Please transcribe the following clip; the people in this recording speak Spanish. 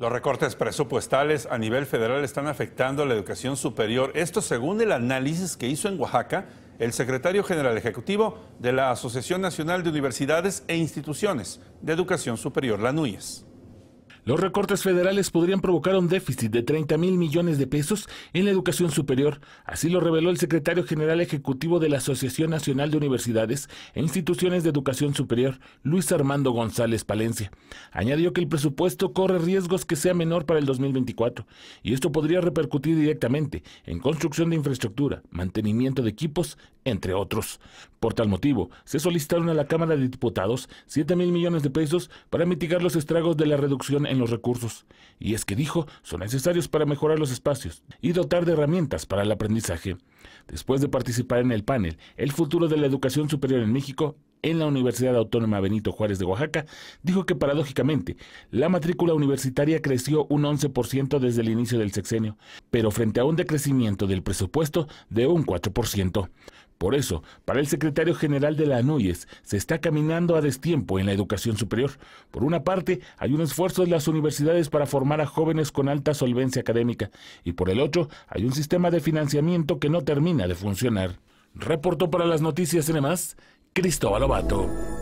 Los recortes presupuestales a nivel federal están afectando a la educación superior. Esto según el análisis que hizo en Oaxaca el secretario general ejecutivo de la Asociación Nacional de Universidades e Instituciones de Educación Superior, la NUYES. Los recortes federales podrían provocar un déficit de 30 mil millones de pesos en la educación superior, así lo reveló el secretario general ejecutivo de la Asociación Nacional de Universidades e Instituciones de Educación Superior, Luis Armando González Palencia. Añadió que el presupuesto corre riesgos que sea menor para el 2024, y esto podría repercutir directamente en construcción de infraestructura, mantenimiento de equipos entre otros. Por tal motivo, se solicitaron a la Cámara de Diputados 7 mil millones de pesos para mitigar los estragos de la reducción en los recursos. Y es que dijo, son necesarios para mejorar los espacios y dotar de herramientas para el aprendizaje. Después de participar en el panel El futuro de la educación superior en México, en la Universidad Autónoma Benito Juárez de Oaxaca, dijo que paradójicamente la matrícula universitaria creció un 11% desde el inicio del sexenio, pero frente a un decrecimiento del presupuesto de un 4%. Por eso, para el secretario general de la ANUYES, se está caminando a destiempo en la educación superior. Por una parte, hay un esfuerzo de las universidades para formar a jóvenes con alta solvencia académica, y por el otro, hay un sistema de financiamiento que no termina de funcionar. Reportó para las noticias más Cristóbal Ovato.